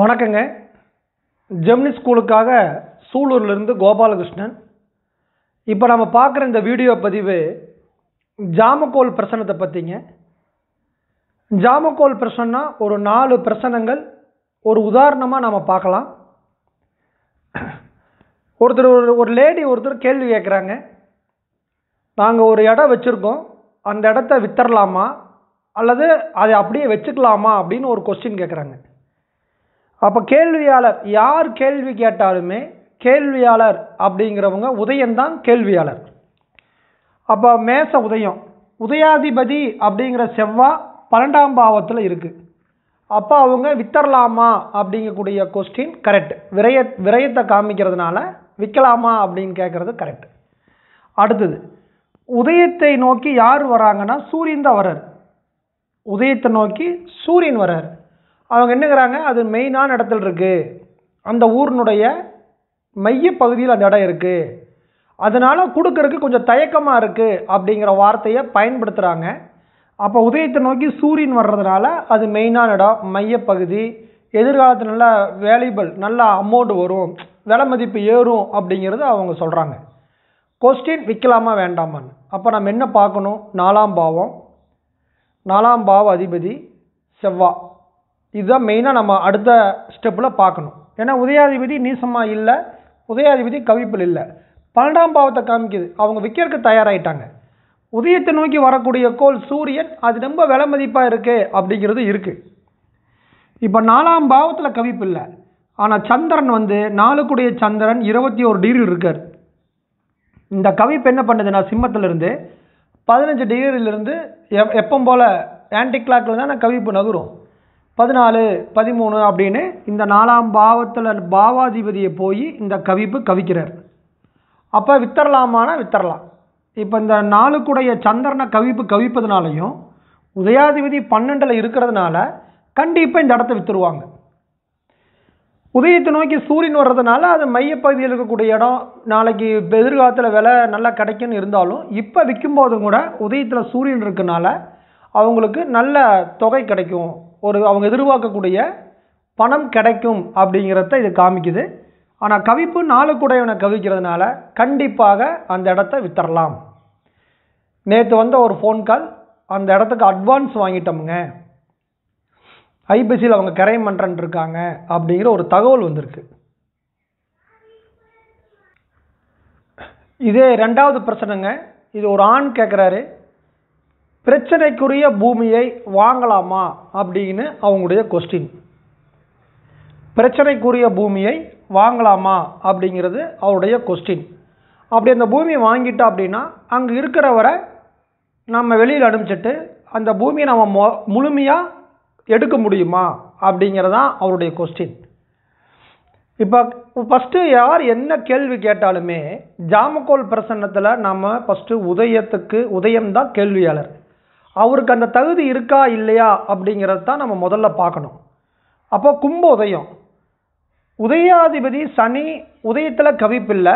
வணக்கங்க ஜெமினி ஸ்கூலுக்காக சூலூர்லேருந்து கோபாலகிருஷ்ணன் இப்போ நம்ம பார்க்குற இந்த வீடியோ பதிவு ஜாமக்கோல் பிரசனத்தை பற்றிங்க ஜாமக்கோல் பிரசனா ஒரு நாலு பிரசனங்கள் ஒரு உதாரணமாக நம்ம பார்க்கலாம் ஒருத்தர் ஒரு ஒரு லேடி ஒருத்தர் கேள்வி கேட்குறாங்க நாங்கள் ஒரு இடம் வச்சுருக்கோம் அந்த இடத்த வித்தரலாமா அல்லது அதை அப்படியே வச்சுக்கலாமா அப்படின்னு ஒரு கொஸ்டின் கேட்குறாங்க அப்போ கேள்வியாளர் யார் கேள்வி கேட்டாலுமே கேள்வியாளர் அப்படிங்கிறவங்க உதயன்தான் கேள்வியாளர் அப்போ மேச உதயம் உதயாதிபதி அப்படிங்கிற செவ்வாய் பன்னெண்டாம் பாவத்தில் இருக்குது அப்போ அவங்க வித்தரலாமா அப்படிங்கக்கூடிய கொஸ்டின் கரெக்ட் விரய விரயத்தை காமிக்கிறதுனால விற்கலாமா அப்படின்னு கேட்குறது கரெக்ட் அடுத்தது உதயத்தை நோக்கி யார் வராங்கன்னா சூரியன் தான் வர்றார் உதயத்தை நோக்கி சூரியன் வர்றார் அவங்க என்னங்கிறாங்க அது மெயினான இடத்துல இருக்குது அந்த ஊரினுடைய மைய பகுதியில் அந்த இடம் இருக்குது அதனால் கொடுக்கறதுக்கு கொஞ்சம் தயக்கமாக இருக்குது அப்படிங்கிற வார்த்தையை பயன்படுத்துகிறாங்க அப்போ உதயத்தை நோக்கி சூரியன் வர்றதுனால அது மெயினான இடம் மையப்பகுதி எதிர்காலத்தில் நல்லா வேல்யூபிள் நல்லா அமௌண்ட் வரும் விலை மதிப்பு ஏறும் அப்படிங்கிறது அவங்க சொல்கிறாங்க கொஸ்டின் விற்கலாமா வேண்டாமான்னு அப்போ நம்ம என்ன பார்க்கணும் நாலாம் பாவம் நாலாம் பாவ அதிபதி செவ்வாய் இதுதான் மெயினாக நம்ம அடுத்த ஸ்டெப்பில் பார்க்கணும் ஏன்னா உதயாதிபதி நீசமாக இல்லை உதயாதிபதி கவிப்பில் இல்லை பன்னெண்டாம் பாவத்தை காமிக்குது அவங்க விற்கிறதுக்கு தயாராகிட்டாங்க உதயத்தை நோக்கி வரக்கூடிய கோல் சூரியன் அது ரொம்ப விலை மதிப்பாக இருக்கு அப்படிங்கிறது இருக்குது இப்போ நாலாம் பாவத்தில் கவிப்பு இல்லை ஆனால் சந்திரன் வந்து நாலுக்குடைய சந்திரன் இருபத்தி ஒரு டிகிரி இருக்கார் இந்த கவிப்பு என்ன பண்ணுதுன்னா சிம்மத்திலிருந்து பதினஞ்சு டிகிரிலிருந்து எப் எப்போ போல் ஆன்டி கிளாக்கில் தான் கவிப்பு நகரும் பதினாலு பதிமூணு அப்படின்னு இந்த நாலாம் பாவத்தில் பாவாதிபதியை போய் இந்த கவிப்பு கவிக்கிறார் அப்போ வித்தரலாமானா வித்தரலாம் இப்போ இந்த நாளுக்குடைய சந்திரனை கவிப்பு கவிப்பதுனாலையும் உதயாதிபதி பன்னெண்டில் இருக்கிறதுனால கண்டிப்பாக இந்த இடத்த வித்துருவாங்க உதயத்தை நோக்கி சூரியன் வர்றதுனால அது மையப்பகுதியில் இருக்கக்கூடிய இடம் நாளைக்கு எதிர்காலத்தில் விலை நல்லா கிடைக்கும்னு இருந்தாலும் இப்போ விற்கும்போதும் கூட உதயத்தில் சூரியன் இருக்கனால அவங்களுக்கு நல்ல தொகை கிடைக்கும் ஒரு அவங்க எதிர்பார்க்கக்கூடிய பணம் கிடைக்கும் அப்படிங்கிறத இது காமிக்குது ஆனால் கவிப்பு நாலு குடையவனை கவிக்கிறதுனால கண்டிப்பாக அந்த இடத்த வித்தரலாம் நேற்று வந்த ஒரு ஃபோன் கால் அந்த இடத்துக்கு அட்வான்ஸ் வாங்கிட்டோமுங்க ஐபிசியில் அவங்க கரை மன்றன் இருக்காங்க அப்படிங்கிற ஒரு தகவல் வந்திருக்கு இதே ரெண்டாவது பிரச்சனைங்க இது ஒரு ஆண் கேட்குறாரு பிரச்சனைக்குரிய பூமியை வாங்கலாமா அப்படின்னு அவங்களுடைய கொஸ்டின் பிரச்சனைக்குரிய பூமியை வாங்கலாமா அப்படிங்கிறது அவருடைய கொஸ்டின் அப்படி அந்த பூமியை வாங்கிட்டோம் அப்படின்னா அங்கே இருக்கிறவரை நம்ம வெளியில் அனுப்பிச்சிட்டு அந்த பூமியை நம்ம மொ முழுமையாக எடுக்க முடியுமா அப்படிங்கிறதான் அவருடைய கொஸ்டின் இப்போ ஃபஸ்ட்டு யார் என்ன கேள்வி கேட்டாலுமே ஜாமக்கோல் பிரசன்னத்தில் நம்ம ஃபஸ்ட்டு உதயத்துக்கு உதயம்தான் கேள்வியாளர் அவருக்கு அந்த தகுதி இருக்கா இல்லையா அப்படிங்கிறது தான் நம்ம முதல்ல பார்க்கணும் அப்போ கும்ப உதயம் உதயாதிபதி சனி உதயத்தில் கவிப்பில்லை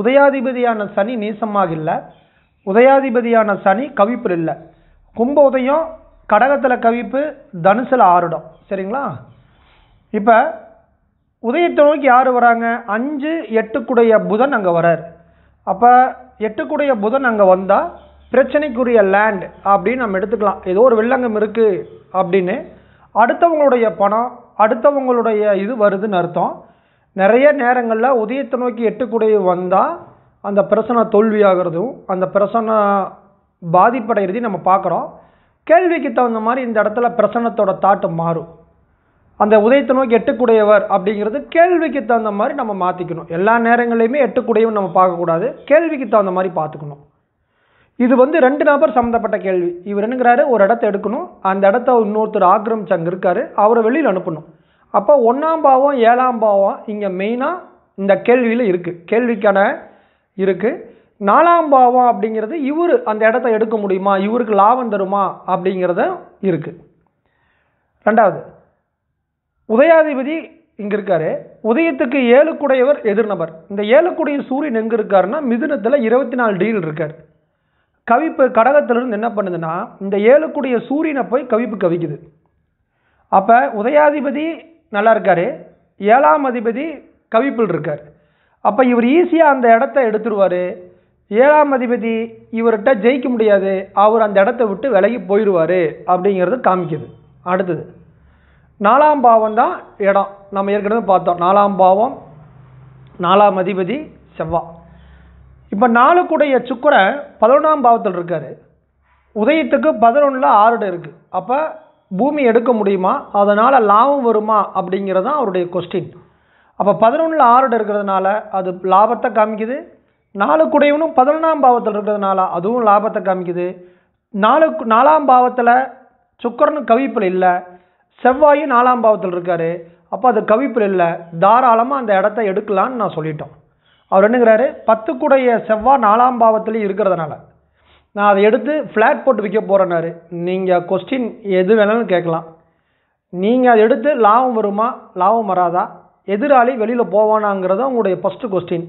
உதயாதிபதியான சனி நீசமாக இல்லை உதயாதிபதியான சனி கவிப்பு இல்லை கும்ப உதயம் கடகத்தில் கவிப்பு தனுசில் ஆறுடம் சரிங்களா இப்போ உதயத்தை நோக்கி யார் வராங்க அஞ்சு எட்டுக்குடைய புதன் அங்கே வரார் அப்போ எட்டுக்குடைய புதன் அங்கே வந்தால் பிரச்சனைக்குரிய லேண்ட் அப்படின்னு நம்ம எடுத்துக்கலாம் ஏதோ ஒரு வெள்ளங்கம் இருக்குது அப்படின்னு அடுத்தவங்களுடைய பணம் அடுத்தவங்களுடைய இது வருதுன்னு அர்த்தம் நிறைய நேரங்களில் உதயத்தை நோக்கி எட்டுக்குடைய வந்தால் அந்த பிரச்சனை தோல்வியாகிறதும் அந்த பிரச்சனை பாதிப்படைகிறதையும் நம்ம பார்க்குறோம் கேள்விக்கு தகுந்த மாதிரி இந்த இடத்துல பிரசனத்தோட தாட்டு மாறும் அந்த உதயத்தை நோக்கி எட்டுக்குடையவர் அப்படிங்கிறது கேள்விக்கு தகுந்த மாதிரி நம்ம மாற்றிக்கணும் எல்லா நேரங்களையுமே எட்டுக்குடையவன் நம்ம பார்க்கக்கூடாது கேள்விக்கு தகுந்த மாதிரி பார்த்துக்கணும் இது வந்து ரெண்டு நபர் சம்மந்தப்பட்ட கேள்வி இவர் என்னங்கிறாரு ஒரு இடத்த எடுக்கணும் அந்த இடத்த இன்னொருத்தர் ஆக்கிரமிச்சாங்க இருக்காரு அவரை வெளியில் அனுப்பணும் அப்போ ஒன்றாம் பாவம் ஏழாம் பாவம் இங்கே மெயினாக இந்த கேள்வியில் இருக்குது கேள்விக்கான இருக்குது நாலாம் பாவம் அப்படிங்கிறது இவர் அந்த இடத்த எடுக்க முடியுமா இவருக்கு லாபம் தருமா அப்படிங்கிறத இருக்குது ரெண்டாவது உதயாதிபதி இங்கே இருக்காரு உதயத்துக்கு ஏழுக்குடையவர் எதிர்நபர் இந்த ஏழுக்குடைய சூரியன் எங்கே இருக்காருன்னா மிதுனத்தில் இருபத்தி நாலு டிகிரி இருக்கார் கவிப்பு கடகத்திலிருந்து என்ன பண்ணுதுன்னா இந்த ஏழுக்குடைய சூரியனை போய் கவிப்பு கவிக்குது அப்போ உதயாதிபதி நல்லா இருக்கார் ஏழாம் அதிபதி கவிப்பில் இருக்கார் அப்போ இவர் ஈஸியாக அந்த இடத்த எடுத்துருவார் ஏழாம் அதிபதி இவர்கிட்ட ஜெயிக்க முடியாது அவர் அந்த இடத்த விட்டு விலகி போயிடுவார் அப்படிங்கிறது காமிக்குது அடுத்தது நாலாம் பாவம் தான் இடம் நம்ம ஏற்கனவே பார்த்தோம் நாலாம் பாவம் நாலாம் அதிபதி செவ்வாய் இப்போ நாளுக்குடைய சுக்கரை பதினொன்றாம் பாவத்தில் இருக்கார் உதயத்துக்கு பதினொன்றில் ஆறுடு இருக்குது அப்போ பூமி எடுக்க முடியுமா அதனால் லாபம் வருமா அப்படிங்கிறது தான் அவருடைய கொஸ்டின் அப்போ பதினொன்றில் ஆறுடு இருக்கிறதுனால அது லாபத்தை காமிக்குது நாளுக்குடையவனும் பதினொன்றாம் பாவத்தில் இருக்கிறதுனால அதுவும் லாபத்தை காமிக்குது நாலுக்கு நாலாம் பாவத்தில் சுக்கரன் கவிப்பில் இல்லை செவ்வாயும் நாலாம் பாவத்தில் இருக்கார் அப்போ அது கவிப்பில் இல்லை தாராளமாக அந்த இடத்த எடுக்கலான்னு நான் சொல்லிட்டோம் அவர் என்னங்கிறாரு பத்துக்குடைய செவ்வாய் நாலாம் பாவத்துலேயும் இருக்கிறதுனால நான் அதை எடுத்து ஃப்ளாட் போட்டு விற்க போகிறேன்னாரு நீங்கள் கொஸ்டின் எது வேணாலும் கேட்கலாம் நீங்கள் அதை எடுத்து லாபம் வருமா லாபம் வராதா எதிராளி வெளியில் போவானாங்கிறத உங்களுடைய ஃபஸ்ட்டு கொஸ்டின்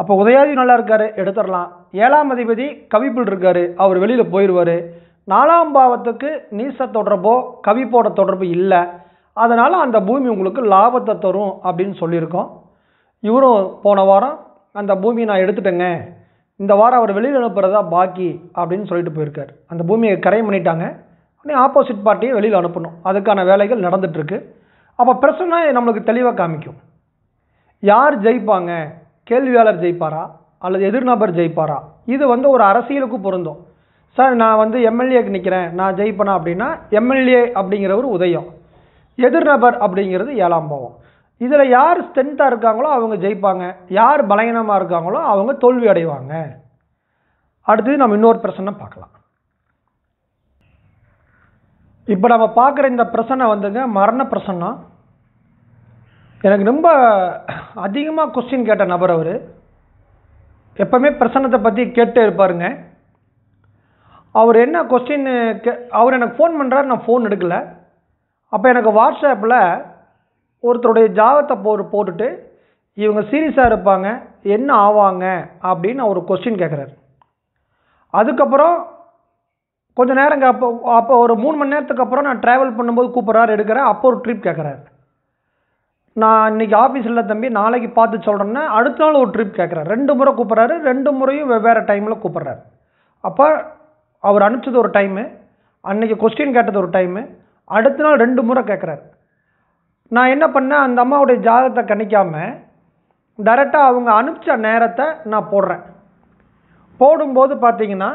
அப்போ உதயாதி நல்லா இருக்கார் எடுத்துடலாம் ஏழாம் அதிபதி கவிப்பில் இருக்கார் அவர் வெளியில் போயிடுவார் நாலாம் பாவத்துக்கு நீச தொடர்போ கவிப்போட தொடர்பு இல்லை அதனால் அந்த பூமி உங்களுக்கு லாபத்தை தரும் அப்படின்னு சொல்லியிருக்கோம் இவரும் போன வாரம் அந்த பூமியை நான் எடுத்துட்டேங்க இந்த வாரம் அவர் வெளியில் அனுப்புகிறதா பாக்கி அப்படின்னு சொல்லிட்டு போயிருக்கார் அந்த பூமியை கரையம் பண்ணிட்டாங்க உடனே ஆப்போசிட் பார்ட்டியை வெளியில் அனுப்பணும் அதுக்கான வேலைகள் நடந்துகிட்ருக்கு அப்போ பிரச்சனை நம்மளுக்கு தெளிவாக காமிக்கும் யார் ஜெயிப்பாங்க கேள்வியாளர் ஜெயிப்பாரா அல்லது எதிர்நபர் ஜெயிப்பாரா இது வந்து ஒரு அரசியலுக்கு பொருந்தும் சார் நான் வந்து எம்எல்ஏக்கு நிற்கிறேன் நான் ஜெயிப்பேனா அப்படின்னா எம்எல்ஏ அப்படிங்கிறவர் உதயம் எதிர்நபர் அப்படிங்கிறது ஏழாம் பாவம் இதில் யார் ஸ்ட்ரென்த்தாக இருக்காங்களோ அவங்க ஜெயிப்பாங்க யார் பலகீனமாக இருக்காங்களோ அவங்க தோல்வி அடைவாங்க அடுத்தது நம்ம இன்னொரு பிரச்சனை பார்க்கலாம் இப்போ நம்ம பார்க்குற இந்த பிரச்சனை வந்துங்க மரண பிரசன்னா எனக்கு ரொம்ப அதிகமாக கொஸ்டின் கேட்ட நபர் அவர் எப்போவுமே பிரசன்னத்தை பற்றி கேட்டு இருப்பாருங்க அவர் என்ன கொஸ்டின் கே அவர் எனக்கு ஃபோன் பண்ணுறாரு நான் ஃபோன் எடுக்கலை அப்போ எனக்கு வாட்ஸ்அப்பில் ஒருத்தருடைய ஜாகத்தை போர் போட்டுட்டு இவங்க சீரியஸாக இருப்பாங்க என்ன ஆவாங்க அப்படின்னு ஒரு கொஸ்டின் கேட்குறாரு அதுக்கப்புறம் கொஞ்சம் நேரங்க அப்போ அப்போ ஒரு மூணு மணி நேரத்துக்கு அப்புறம் நான் ட்ராவல் பண்ணும்போது கூப்பிட்றாரு எடுக்கிறேன் அப்போ ஒரு ட்ரிப் கேட்குறாரு நான் இன்றைக்கி ஆஃபீஸில் தம்பி நாளைக்கு பார்த்து சொல்கிறேன்னா அடுத்த நாள் ஒரு ட்ரிப் கேட்குறாரு ரெண்டு முறை கூப்பிட்றாரு ரெண்டு முறையும் வெவ்வேறு டைமில் கூப்பிட்றாரு அப்போ அவர் அனுப்பிச்சது ஒரு டைமு அன்றைக்கி கொஸ்டின் கேட்டது ஒரு டைமு அடுத்த நாள் ரெண்டு முறை கேட்குறாரு நான் என்ன பண்ணேன் அந்த அம்மாவுடைய ஜாதகத்தை கணிக்காமல் டேரெக்டாக அவங்க அனுப்பிச்ச நேரத்தை நான் போடுறேன் போடும்போது பார்த்தீங்கன்னா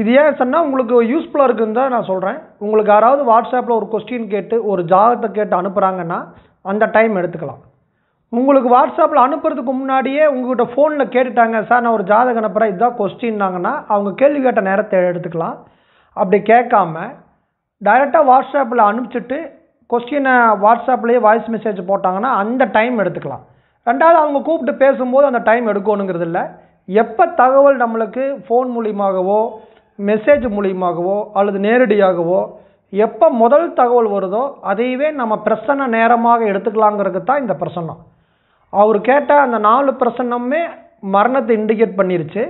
இது ஏன் சொன்னால் உங்களுக்கு யூஸ்ஃபுல்லாக இருக்குன்னு தான் நான் சொல்கிறேன் உங்களுக்கு யாராவது வாட்ஸ்அப்பில் ஒரு கொஸ்டின் கேட்டு ஒரு ஜாதகத்தை கேட்டு அனுப்புகிறாங்கன்னா அந்த டைம் எடுத்துக்கலாம் உங்களுக்கு வாட்ஸ்அப்பில் அனுப்புறதுக்கு முன்னாடியே உங்கள்கிட்ட ஃபோனில் கேட்டுட்டாங்க சார் நான் ஒரு ஜாதகம் அனுப்புகிறேன் இதுதான் கொஸ்டின்னாங்கன்னா அவங்க கேள்வி கேட்ட நேரத்தை எடுத்துக்கலாம் அப்படி கேட்காம டைரெக்டாக வாட்ஸ்அப்பில் அனுப்பிச்சிட்டு கொஸ்டினை வாட்ஸ்அப்லேயே வாய்ஸ் மெசேஜ் போட்டாங்கன்னா அந்த டைம் எடுத்துக்கலாம் ரெண்டாவது அவங்க கூப்பிட்டு பேசும்போது அந்த டைம் எடுக்கணுங்கிறது இல்லை எப்போ தகவல் நம்மளுக்கு ஃபோன் மூலியமாகவோ மெசேஜ் மூலியமாகவோ அல்லது நேரடியாகவோ எப்போ முதல் தகவல் வருதோ அதையவே நம்ம பிரசன்ன நேரமாக எடுத்துக்கலாங்கிறது தான் இந்த பிரசன்னம் அவர் கேட்ட அந்த நாலு பிரசனமே மரணத்தை இண்டிகேட் பண்ணிருச்சு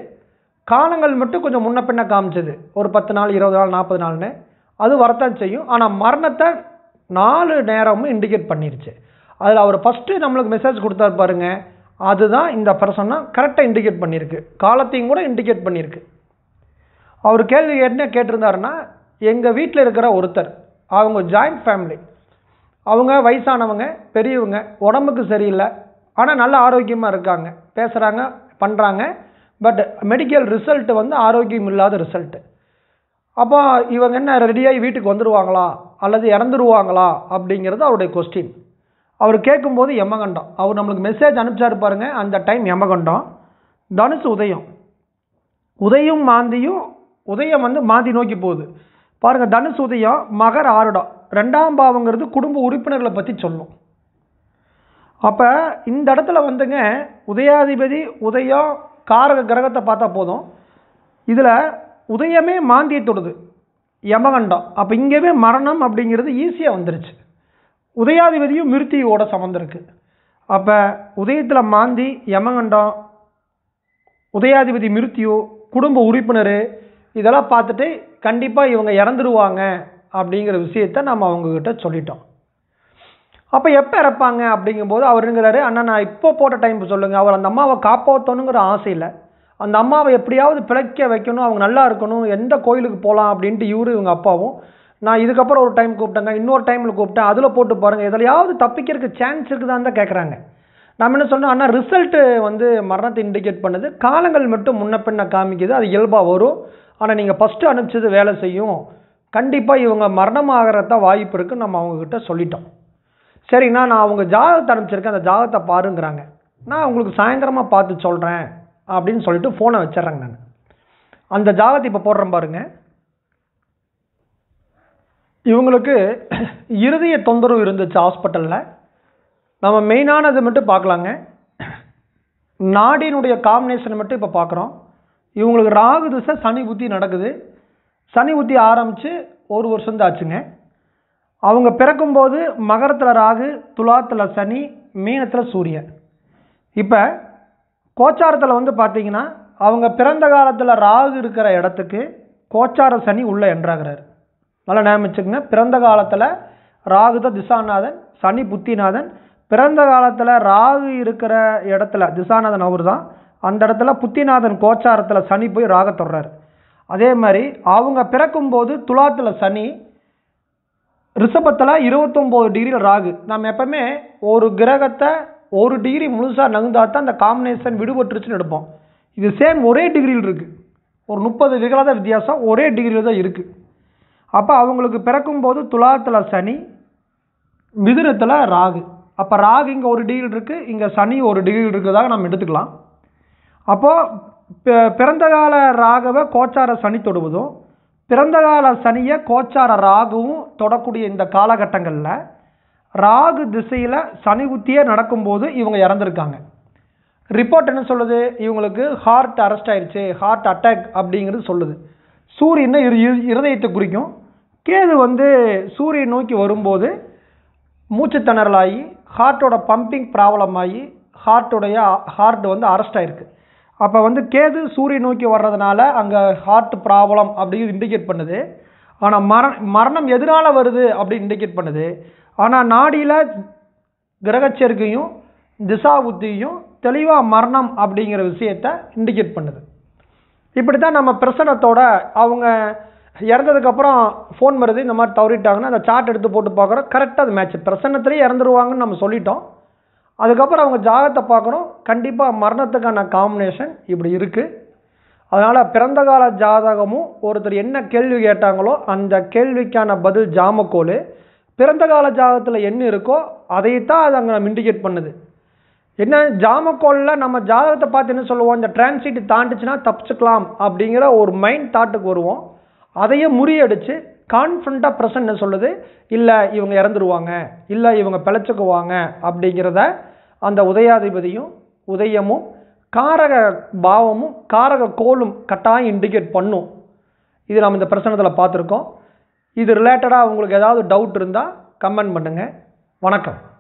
காலங்கள் மட்டும் கொஞ்சம் முன்ன பின்ன காமிச்சது ஒரு பத்து நாள் இருபது நாள் நாற்பது நாள்னு அது வரத்தான் செய்யும் ஆனால் மரணத்தை நாலு நேரமும் இண்டிகேட் பண்ணிருச்சு அதில் அவர் ஃபஸ்ட்டு நம்மளுக்கு மெசேஜ் கொடுத்தாரு பாருங்கள் அதுதான் இந்த பர்சனாக கரெக்டாக இண்டிகேட் பண்ணியிருக்கு காலத்தையும் கூட இண்டிகேட் பண்ணியிருக்கு அவர் கேள்வி என்ன கேட்டிருந்தாருன்னா எங்கள் வீட்டில் இருக்கிற ஒருத்தர் அவங்க ஜாயிண்ட் ஃபேமிலி அவங்க வயசானவங்க பெரியவங்க உடம்புக்கு சரியில்லை ஆனால் நல்ல ஆரோக்கியமாக இருக்காங்க பேசுகிறாங்க பண்ணுறாங்க பட் மெடிக்கல் ரிசல்ட்டு வந்து ஆரோக்கியம் இல்லாத ரிசல்ட்டு அப்போ இவங்க என்ன ரெடியாகி வீட்டுக்கு வந்துடுவாங்களா அல்லது இறந்துருவாங்களா அப்படிங்கிறது அவருடைய கொஸ்டின் அவர் கேட்கும்போது எமகண்டம் அவர் நம்மளுக்கு மெசேஜ் அனுப்பிச்சாரு இருப்பாருங்க அந்த டைம் எமகண்டம் தனுசு உதயம் உதயம் மாந்தியும் உதயம் வந்து மாந்தி நோக்கி போகுது பாருங்கள் தனுசு உதயம் மகர் ஆருடம் ரெண்டாம் பாவங்கிறது குடும்ப உறுப்பினர்களை பற்றி சொல்லும் அப்போ இந்த இடத்துல வந்துங்க உதயாதிபதி உதயம் காரக கிரகத்தை பார்த்தா போதும் இதில் உதயமே மாந்தியை தொடுது யமகண்டம் அப்போ இங்கேவே மரணம் அப்படிங்கிறது ஈஸியாக வந்துருச்சு உதயாதிபதியும் மிருத்தியோட சமந்திருக்கு அப்போ உதயத்தில் மாந்தி யமகண்டம் உதயாதிபதி மிருத்தியோ குடும்ப உறுப்பினர் இதெல்லாம் பார்த்துட்டு கண்டிப்பாக இவங்க இறந்துருவாங்க அப்படிங்கிற விஷயத்த நம்ம அவங்கக்கிட்ட சொல்லிட்டோம் அப்போ எப்போ இறப்பாங்க அப்படிங்கும்போது அவருங்கிறாரு அண்ணா நான் இப்போ போட்ட டைம் சொல்லுங்கள் அவர் அந்த அம்மாவை காப்பாற்றணுங்கிற ஆசை இல்லை அந்த அம்மாவை எப்படியாவது பிழைக்க வைக்கணும் அவங்க நல்லா இருக்கணும் எந்த கோயிலுக்கு போகலாம் அப்படின்ட்டு இவரு இவங்க அப்பாவும் நான் இதுக்கப்புறம் ஒரு டைம் கூப்பிட்டேங்க இன்னொரு டைமில் கூப்பிட்டேன் அதில் போட்டு பாருங்கள் எதுலையாவது தப்பிக்கிறதுக்கு சான்ஸ் இருக்குதான்னு தான் கேட்குறாங்க நம்ம என்ன சொன்னோம் ஆனால் ரிசல்ட்டு வந்து மரணத்தை இண்டிகேட் பண்ணுது காலங்கள் மட்டும் முன்ன பின்ன காமிக்குது அது இயல்பாக வரும் ஆனால் நீங்கள் ஃபஸ்ட்டு அனுப்பிச்சது வேலை செய்யும் கண்டிப்பாக இவங்க மரணமாகறத வாய்ப்பு இருக்குன்னு நம்ம அவங்கக்கிட்ட சொல்லிட்டோம் சரிங்கண்ணா நான் அவங்க ஜாதகத்தை அனுப்பிச்சிருக்கேன் அந்த ஜாதகத்தை பாருங்கிறாங்க நான் உங்களுக்கு சாயந்தரமாக பார்த்து சொல்கிறேன் அப்படின்னு சொல்லிட்டு ஃபோனை வச்சிட்றேங்க நான் அந்த ஜாதகத்தை இப்போ போடுறேன் பாருங்க இவங்களுக்கு இருதய தொந்தரவு இருந்துச்சு ஹாஸ்பிட்டலில் நம்ம மெயினானது மட்டும் பார்க்கலாங்க நாடினுடைய காம்பினேஷனை மட்டும் இப்போ பார்க்குறோம் இவங்களுக்கு ராகு திசை சனி புத்தி நடக்குது சனி புத்தி ஆரம்பித்து ஒரு வருஷம் தாச்சுங்க ஆச்சுங்க அவங்க பிறக்கும்போது மகரத்தில் ராகு துலாத்தில் சனி மீனத்தில் சூரியன் இப்போ கோச்சாரத்தில் வந்து பார்த்தீங்கன்னா அவங்க பிறந்த காலத்தில் ராகு இருக்கிற இடத்துக்கு கோச்சார சனி உள்ளே என்றாகிறார் நல்லா நியமிச்சுக்கங்க பிறந்த காலத்தில் ராகு தான் திசாநாதன் சனி புத்திநாதன் பிறந்த காலத்தில் ராகு இருக்கிற இடத்துல திசாநாதன் அவர் தான் அந்த இடத்துல புத்திநாதன் கோச்சாரத்தில் சனி போய் ராக தொடர்றார் அதே மாதிரி அவங்க பிறக்கும்போது துலாத்தில் சனி ரிஷபத்தில் இருபத்தொம்போது டிகிரியில் ராகு நம்ம எப்போவுமே ஒரு கிரகத்தை ஒரு டிகிரி முழுசாக நகுந்தா தான் அந்த காம்பினேஷன் விடுபட்டுருச்சுன்னு எடுப்போம் இது சேம் ஒரே டிகிரியில் இருக்குது ஒரு முப்பது விகலாத வித்தியாசம் ஒரே டிகிரியில் தான் இருக்குது அப்போ அவங்களுக்கு பிறக்கும்போது துலாத்தில் சனி மிதுனத்தில் ராகு அப்போ ராகு இங்கே ஒரு டிகிரி இருக்குது இங்கே சனி ஒரு டிகிரி இருக்கிறதாக நம்ம எடுத்துக்கலாம் அப்போது பிறந்த கால ராகவை கோச்சார சனி தொடுவதும் பிறந்த கால சனியை கோச்சார ராகுவும் தொடக்கூடிய இந்த காலகட்டங்களில் ராகு திசையில் சனி குத்தியே நடக்கும்போது இவங்க இறந்துருக்காங்க ரிப்போர்ட் என்ன சொல்லுது இவங்களுக்கு ஹார்ட் அரெஸ்ட் ஆயிடுச்சு ஹார்ட் அட்டாக் அப்படிங்கிறது சொல்லுது சூரியனை இருதயத்தை குறிக்கும் கேது வந்து சூரியன் நோக்கி வரும்போது மூச்சு திணறலாகி ஹார்ட்டோட பம்பிங் ப்ராப்ளம் ஆகி ஹார்ட்டுடைய ஹார்ட் வந்து அரெஸ்ட் ஆகிருக்கு அப்போ வந்து கேது சூரியன் நோக்கி வர்றதுனால அங்கே ஹார்ட் ப்ராப்ளம் அப்படிங்கிறது இண்டிகேட் பண்ணுது ஆனால் மரண மரணம் எதனால் வருது அப்படின்னு இண்டிகேட் பண்ணுது ஆனால் நாடியில் கிரகச்சேர்க்கையும் திசா புத்தியும் தெளிவாக மரணம் அப்படிங்கிற விஷயத்த இண்டிகேட் பண்ணுது இப்படி தான் நம்ம பிரசனத்தோட அவங்க இறந்ததுக்கப்புறம் ஃபோன் வருது இந்த மாதிரி தவறிட்டாங்கன்னா அந்த சார்ட் எடுத்து போட்டு பார்க்குறோம் கரெக்டாக அது மேட்ச் பிரசன்னத்துலேயே இறந்துருவாங்கன்னு நம்ம சொல்லிட்டோம் அதுக்கப்புறம் அவங்க ஜாகத்தை பார்க்குறோம் கண்டிப்பாக மரணத்துக்கான காம்பினேஷன் இப்படி இருக்குது அதனால் பிறந்த கால ஜாதகமும் ஒருத்தர் என்ன கேள்வி கேட்டாங்களோ அந்த கேள்விக்கான பதில் ஜாமக்கோல் பிறந்த கால ஜாதகத்தில் என்ன இருக்கோ அதைத்தான் அது அங்கே நம்ம இண்டிகேட் பண்ணுது என்ன ஜாமக்கோளில் நம்ம ஜாதகத்தை பார்த்து என்ன சொல்லுவோம் இந்த டிரான்சிட் தாண்டிச்சுன்னா தப்பிச்சுக்கலாம் அப்படிங்கிற ஒரு மைண்ட் தாட்டுக்கு வருவோம் அதையே முறியடித்து கான்ஃபிடண்ட்டாக ப்ரெசன்ட் என்ன சொல்லுது இல்லை இவங்க இறந்துருவாங்க இல்லை இவங்க பிழைச்சிக்குவாங்க அப்படிங்கிறத அந்த உதயாதிபதியும் உதயமும் காரக பாவமும் காரக கோலும் கட்டாயம் இண்டிகேட் பண்ணும் இது நாம் இந்த பிரசனத்தில் பார்த்துருக்கோம் இது ரிலேட்டடாக உங்களுக்கு ஏதாவது டவுட் இருந்தால் கமெண்ட் பண்ணுங்கள் வணக்கம்